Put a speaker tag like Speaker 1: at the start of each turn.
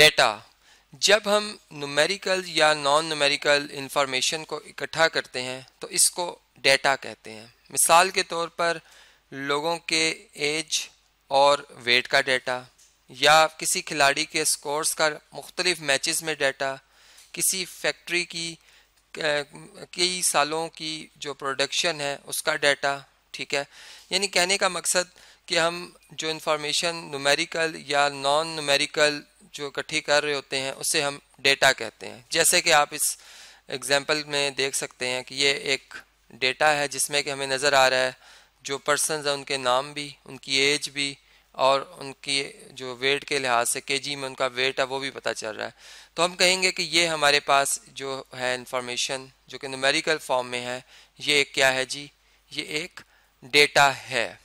Speaker 1: data जब हम numerical या नॉन नुमेरिकल इंफॉर्मेशन को इकट्ठा करते हैं तो इसको डेटा कहते हैं मिसाल के तौर पर लोगों के एज और वेट का डेटा या किसी खिलाड़ी के स्कोर्स का मुख्तलिफ मैचेस में डेटा किसी फैक्ट्री की कई सालों की जो प्रोडक्शन है उसका डेटा ठीक है यानी कहने का मकसद कि हम जो इन्फॉर्मेशन नुमेरिकल या नॉन नुमेरिकल जो इकट्ठी कर रहे होते हैं उसे हम डेटा कहते हैं जैसे कि आप इस एग्जाम्पल में देख सकते हैं कि ये एक डेटा है जिसमें कि हमें नज़र आ रहा है जो पर्सन हैं उनके नाम भी उनकी एज भी और उनकी जो वेट के लिहाज से जी में उनका वेट है वो भी पता चल रहा है तो हम कहेंगे कि ये हमारे पास जो है इंफॉर्मेशन जो कि न्यूमेरिकल फॉर्म में है ये क्या है जी ये एक डेटा है